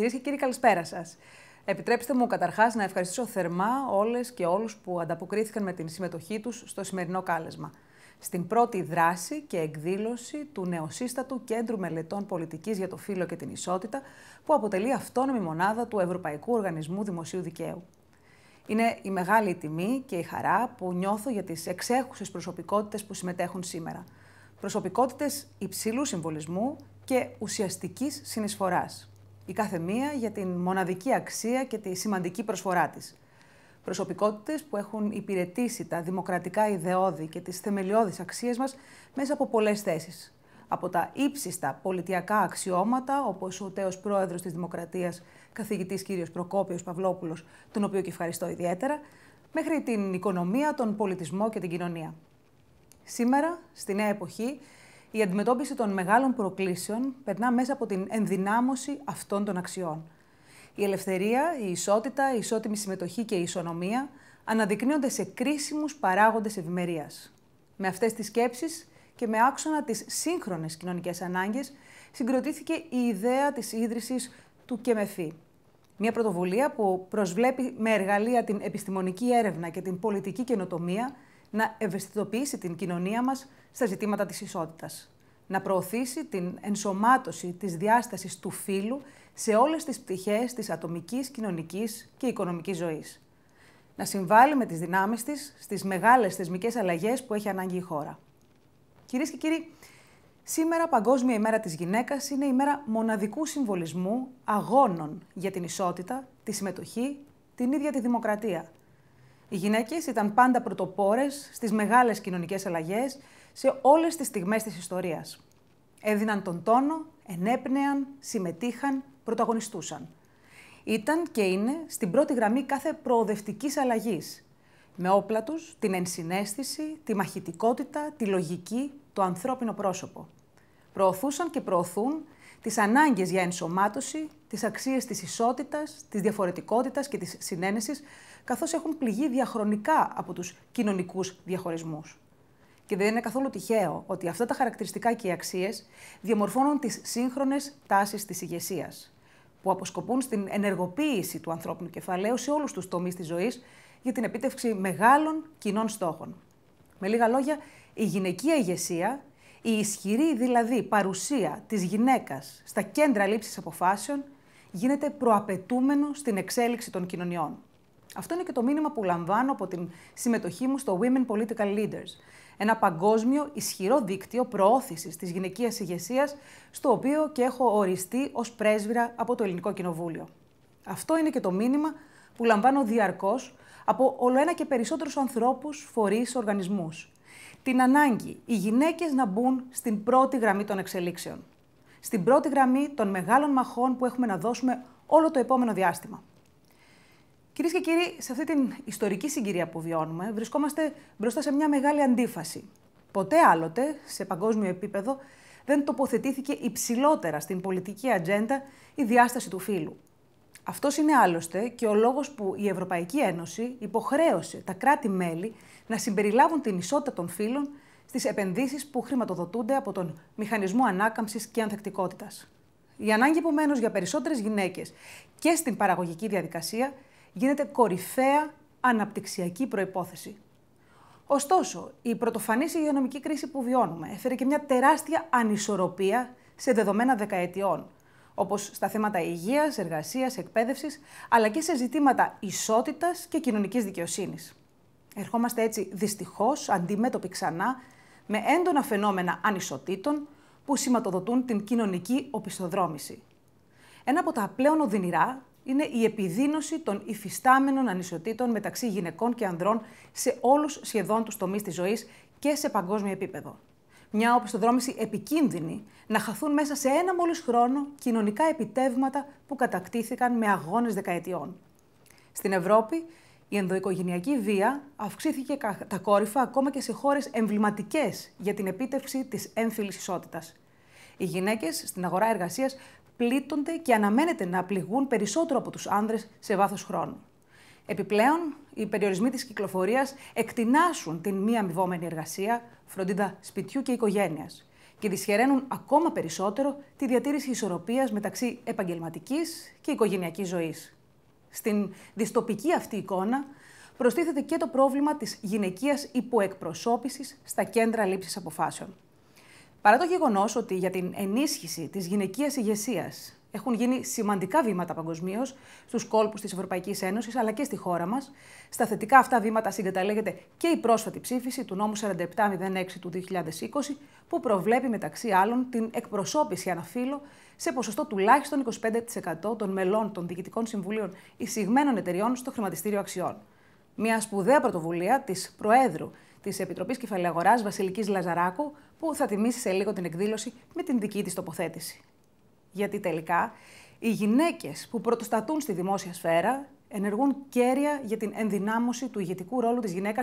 Κυρίες και κύριοι, καλησπέρα σας. Επιτρέψτε μου καταρχάς να ευχαριστήσω θερμά όλες και όλους που ανταποκρίθηκαν με την συμμετοχή τους στο σημερινό κάλεσμα. Στην πρώτη δράση και εκδήλωση του νεοσύστατου Κέντρου Μελετών Πολιτικής για το Φύλλο και την Ισότητα, που αποτελεί αυτόνομη μονάδα του Ευρωπαϊκού Οργανισμού Δημοσίου Δικαίου. Είναι η μεγάλη τιμή και η χαρά που νιώθω για τις εξέχουσες προσωπικότητες που συμμετέχουν σήμερα. Προσωπικότητες υψηλού συμβολισμού και ουσιαστικής συνεισφοράς η κάθε μία για την μοναδική αξία και τη σημαντική προσφορά της. Προσωπικότητες που έχουν υπηρετήσει τα δημοκρατικά ιδεώδη και τις θεμελιώδεις αξίες μας μέσα από πολλές θέσεις. Από τα ύψιστα πολιτιακά αξιώματα, όπως ο τέος πρόεδρος της Δημοκρατίας, καθηγητής κύριος Προκόπιος Παυλόπουλος, τον οποίο και ευχαριστώ ιδιαίτερα, μέχρι την οικονομία, τον πολιτισμό και την κοινωνία. Σήμερα, στη νέα εποχή, η αντιμετώπιση των μεγάλων προκλήσεων περνά μέσα από την ενδυνάμωση αυτών των αξιών. Η ελευθερία, η ισότητα, η ισότιμη συμμετοχή και η ισονομία αναδεικνύονται σε κρίσιμους παράγοντες ευημερίας. Με αυτές τις σκέψεις και με άξονα τις σύγχρονες κοινωνικές ανάγκες συγκροτήθηκε η ιδέα της ίδρυσης του ΚΕΜΕΦΗ. Μια πρωτοβουλία που προσβλέπει με εργαλεία την επιστημονική έρευνα και την πολιτική καινοτομία να ευαισθητοποιήσει την κοινωνία μας στα ζητήματα της ισότητας. Να προωθήσει την ενσωμάτωση της διάστασης του φύλου σε όλες τις πτυχές της ατομικής, κοινωνικής και οικονομικής ζωής. Να συμβάλλει με τις δυνάμεις της στις μεγάλες θεσμικές αλλαγές που έχει ανάγκη η χώρα. Κυρίες και κύριοι, σήμερα Παγκόσμια ημέρα της γυναίκας είναι ημέρα μοναδικού συμβολισμού αγώνων για την ισότητα, τη συμμετοχή, την ίδια τη δημοκρατία – οι γυναίκες ήταν πάντα πρωτοπόρες στις μεγάλες κοινωνικές αλλαγές σε όλες τις στιγμές της ιστορίας. Έδιναν τον τόνο, ενέπνεαν, συμμετείχαν, πρωταγωνιστούσαν. Ήταν και είναι στην πρώτη γραμμή κάθε προοδευτικής αλλαγής. Με όπλα τους την ενσυναίσθηση, τη μαχητικότητα, τη λογική, το ανθρώπινο πρόσωπο. Προωθούσαν και προωθούν τις ανάγκες για ενσωμάτωση, τις αξίες της ισότητας, της διαφορετικότητας και της συνένεσης, καθώς έχουν πληγεί διαχρονικά από τους κοινωνικούς διαχωρισμούς. Και δεν είναι καθόλου τυχαίο ότι αυτά τα χαρακτηριστικά και οι αξίες διαμορφώνουν τις σύγχρονες τάσεις της ηγεσίας, που αποσκοπούν στην ενεργοποίηση του ανθρώπινου κεφαλαίου σε όλους τους τομείς της ζωής για την επίτευξη μεγάλων κοινών στόχων. Με λίγα λόγια, η γυναικεία ηγεσία η ισχυρή δηλαδή παρουσία της γυναίκας στα κέντρα λήψης αποφάσεων γίνεται προαπαιτούμενο στην εξέλιξη των κοινωνιών. Αυτό είναι και το μήνυμα που λαμβάνω από την συμμετοχή μου στο Women Political Leaders, ένα παγκόσμιο ισχυρό δίκτυο προώθησης της γυναικείας ηγεσίας, στο οποίο και έχω οριστεί ως πρέσβυρα από το Ελληνικό Κοινοβούλιο. Αυτό είναι και το μήνυμα που λαμβάνω διαρκώς από όλο ένα και περισσότερους ανθρώπους, φορείς, οργανισμούς την ανάγκη οι γυναίκες να μπουν στην πρώτη γραμμή των εξελίξεων. Στην πρώτη γραμμή των μεγάλων μαχών που έχουμε να δώσουμε όλο το επόμενο διάστημα. Κυρίες και κύριοι, σε αυτή την ιστορική συγκυρία που βιώνουμε, βρισκόμαστε μπροστά σε μια μεγάλη αντίφαση. Ποτέ άλλοτε, σε παγκόσμιο επίπεδο, δεν τοποθετήθηκε υψηλότερα στην πολιτική ατζέντα η διάσταση του φύλου. Αυτός είναι άλλωστε και ο λόγος που η Ευρωπαϊκή Ένωση υποχρέωσε τα κράτη-μέλη να συμπεριλάβουν την ισότητα των φύλων στις επενδύσεις που χρηματοδοτούνται από τον Μηχανισμό ανάκαμψης και ανθεκτικότητας. Η ανάγκη επομένως για περισσότερες γυναίκες και στην παραγωγική διαδικασία γίνεται κορυφαία αναπτυξιακή προπόθεση. Ωστόσο, η πρωτοφανής υγειονομική κρίση που βιώνουμε έφερε και μια τεράστια ανισορροπία σε δεδομένα δεκαετιών – όπως στα θέματα υγείας, εργασίας, εκπαίδευσης, αλλά και σε ζητήματα ισότητας και κοινωνικής δικαιοσύνης. Ερχόμαστε έτσι δυστυχώς αντιμέτωποι ξανά με έντονα φαινόμενα ανισοτήτων που σηματοδοτούν την κοινωνική οπισθοδρόμηση. Ένα από τα πλέον οδυνηρά είναι η επιδείνωση των υφιστάμενων ανισοτήτων μεταξύ γυναικών και ανδρών σε όλους σχεδόν τους τομείς της ζωής και σε παγκόσμιο επίπεδο μια οπισθοδρόμηση επικίνδυνη, να χαθούν μέσα σε ένα μόλις χρόνο κοινωνικά επιτεύγματα που κατακτήθηκαν με αγώνες δεκαετιών. Στην Ευρώπη, η ενδοοικογενειακή βία αυξήθηκε κατακόρυφα ακόμα και σε χώρες εμβληματικές για την επίτευξη της έμφυλης ισότητας. Οι γυναίκες στην αγορά εργασίας πλήττονται και αναμένεται να πληγούν περισσότερο από τους άνδρες σε βάθος χρόνου. Επιπλέον, οι περιορισμοί της κυκλοφορίας εκτινάσουν την μη αμοιβόμενη εργασία, φροντίδα σπιτιού και οικογένειας και δυσχεραίνουν ακόμα περισσότερο τη διατήρηση ισορροπίας μεταξύ επαγγελματικής και οικογενειακής ζωής. Στην δυστοπική αυτή εικόνα προστίθεται και το πρόβλημα της γυναικείας υποεκπροσώπησης στα κέντρα λήψης αποφάσεων. Παρά το γεγονός ότι για την ενίσχυση της γυναικείας ηγεσίας έχουν γίνει σημαντικά βήματα παγκοσμίως στους κόλπους της Ευρωπαϊκής Ένωσης αλλά και στη χώρα μας. Στα θετικά αυτά βήματα συγκαταλέγεται και η πρόσφατη ψήφιση του νόμου 4706 του 2020, που προβλέπει μεταξύ άλλων την εκπροσώπηση αναφύλου σε ποσοστό τουλάχιστον 25% των μελών των διοικητικών συμβουλίων εισηγμένων εταιριών στο χρηματιστήριο αξιών. Μια σπουδαία πρωτοβουλία της Προέδρου της Επιτροπής Κεφαλαίου Αγοράς Βασιλικής Λαζαράκου, που θα τιμήσει σε λίγο την εκδήλωση με την δική της τοποθέτηση. Γιατί τελικά οι γυναίκες που πρωτοστατούν στη δημόσια σφαίρα ενεργούν κέρια για την ενδυνάμωση του ηγετικού ρόλου της γυναίκας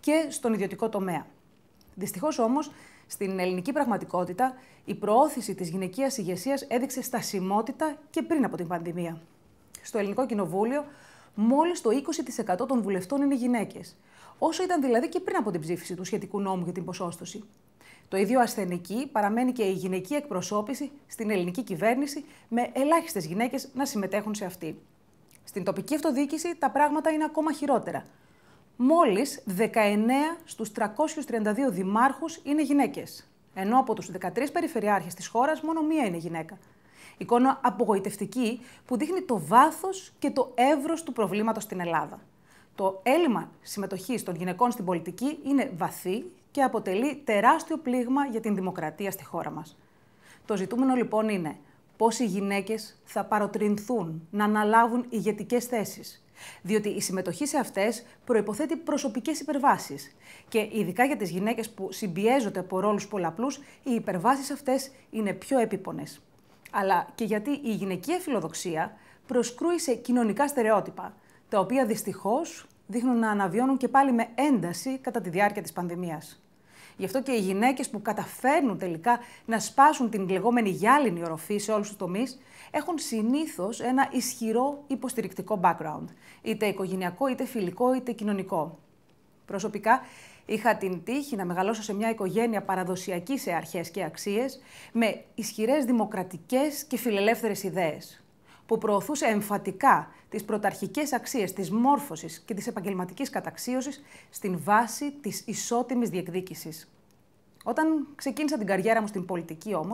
και στον ιδιωτικό τομέα. Δυστυχώς όμως, στην ελληνική πραγματικότητα, η προώθηση της γυναικείας ηγεσίας έδειξε στασιμότητα και πριν από την πανδημία. Στο ελληνικό κοινοβούλιο, μόλις το 20% των βουλευτών είναι γυναίκες. Όσο ήταν δηλαδή και πριν από την ψήφιση του σχετικού νόμου για την ποσόστοση. Το ίδιο ασθενική παραμένει και η γυναική εκπροσώπηση στην ελληνική κυβέρνηση, με ελάχιστες γυναίκες να συμμετέχουν σε αυτή. Στην τοπική αυτοδιοίκηση τα πράγματα είναι ακόμα χειρότερα. Μόλις 19 στου 332 δημάρχους είναι γυναίκες. Ενώ από τους 13 περιφερειάρχες της χώρας, μόνο μία είναι γυναίκα. Εικόνα απογοητευτική που δείχνει το βάθος και το εύρος του προβλήματος στην Ελλάδα. Το έλλειμμα συμμετοχής των γυναικών στην πολιτική είναι βαθύ και αποτελεί τεράστιο πλήγμα για την δημοκρατία στη χώρα μας. Το ζητούμενο λοιπόν είναι πώς οι γυναίκες θα παροτρινθούν να αναλάβουν ηγετικές θέσεις. Διότι η συμμετοχή σε αυτές προϋποθέτει προσωπικές υπερβάσεις. Και ειδικά για τις γυναίκες που συμπιέζονται από ρόλους πολλαπλούς, οι υπερβάσεις αυτές είναι πιο επίπονες. Αλλά και γιατί η γυναικεία φιλοδοξία προσκρούει σε κοινωνικά στερεότυπα, τα οποία δυστυχώς δείχνουν να αναβιώνουν και πάλι με ένταση κατά τη διάρκεια της πανδημίας. Γι' αυτό και οι γυναίκες που καταφέρνουν τελικά να σπάσουν την λεγόμενη γυάλινη οροφή σε όλους τους τομείς, έχουν συνήθως ένα ισχυρό υποστηρικτικό background, είτε οικογενειακό, είτε φιλικό, είτε κοινωνικό. Προσωπικά, είχα την τύχη να μεγαλώσω σε μια οικογένεια παραδοσιακή σε αρχές και αξίες, με ισχυρές δημοκρατικές και φιλελεύθερες ιδέες που προωθούσε εμφατικά τις πρωταρχικές αξίες της μόρφωσης και της επαγγελματικής καταξίωσης στην βάση της ισότιμης διεκδίκησης. Όταν ξεκίνησα την καριέρα μου στην πολιτική όμως,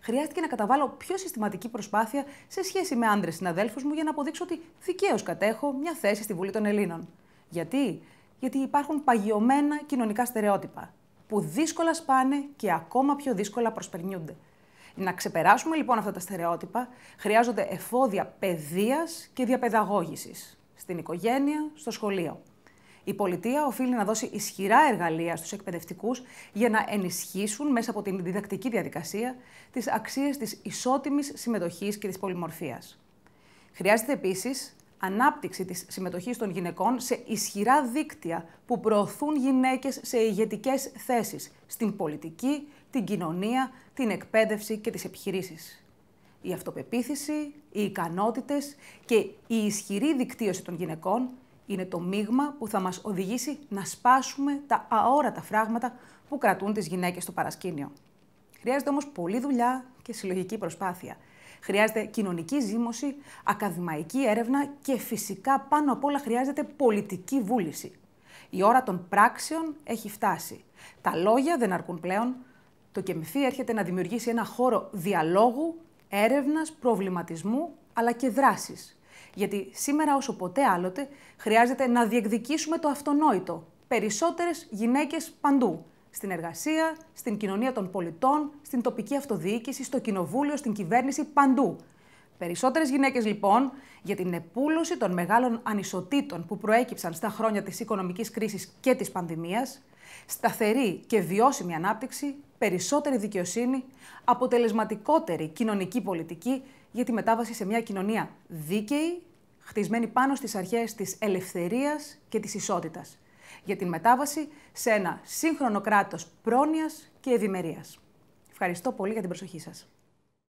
χρειάστηκε να καταβάλω πιο συστηματική προσπάθεια σε σχέση με άντρες συναδέλφους μου για να αποδείξω ότι δικαίως κατέχω μια θέση στη Βουλή των Ελλήνων. Γιατί? Γιατί υπάρχουν παγιωμένα κοινωνικά στερεότυπα που δύσκολα σπάνε και ακόμα πιο δύσκολα προσπερνιούνται. Να ξεπεράσουμε λοιπόν αυτά τα στερεότυπα, χρειάζονται εφόδια παιδείας και διαπαιδαγώγησης στην οικογένεια, στο σχολείο. Η πολιτεία οφείλει να δώσει ισχυρά εργαλεία στους εκπαιδευτικούς για να ενισχύσουν μέσα από την διδακτική διαδικασία τις αξίες της ισότιμης συμμετοχής και της πολυμορφίας. Χρειάζεται επίσης ανάπτυξη της συμμετοχής των γυναικών σε ισχυρά δίκτυα που προωθούν γυναίκες σε ηγετικές θέσεις στην πολιτική, την κοινωνία, την εκπαίδευση και τις επιχειρήσεις. Η αυτοπεποίθηση, οι ικανότητες και η ισχυρή δικτύωση των γυναικών είναι το μείγμα που θα μας οδηγήσει να σπάσουμε τα αόρατα φράγματα που κρατούν τις γυναίκες στο παρασκήνιο. Χρειάζεται όμως πολλή δουλειά και συλλογική προσπάθεια. Χρειάζεται κοινωνική ζήμωση, ακαδημαϊκή έρευνα και φυσικά πάνω απ' όλα χρειάζεται πολιτική βούληση. Η ώρα των πράξεων έχει φτάσει. Τα λόγια δεν αρκούν πλέον, το ΚΕΜΦΗ έρχεται να δημιουργήσει ένα χώρο διαλόγου, έρευνας, προβληματισμού αλλά και δράσης. Γιατί σήμερα όσο ποτέ άλλοτε χρειάζεται να διεκδικήσουμε το αυτονόητο. Περισσότερες γυναίκες παντού. Στην εργασία, στην κοινωνία των πολιτών, στην τοπική αυτοδιοίκηση, στο κοινοβούλιο, στην κυβέρνηση, παντού. Περισσότερες γυναίκες λοιπόν για την επούλωση των μεγάλων ανισοτήτων που προέκυψαν στα χρόνια της οικονομικής κρίσης και της πανδημίας, σταθερή και βιώσιμη ανάπτυξη, περισσότερη δικαιοσύνη, αποτελεσματικότερη κοινωνική πολιτική για τη μετάβαση σε μια κοινωνία δίκαιη, χτισμένη πάνω στις αρχές της ελευθερίας και της ισότητας. Για την μετάβαση σε ένα σύγχρονο κράτος πρόνοιας και ευημερίας. Ευχαριστώ πολύ για την προσοχή σας.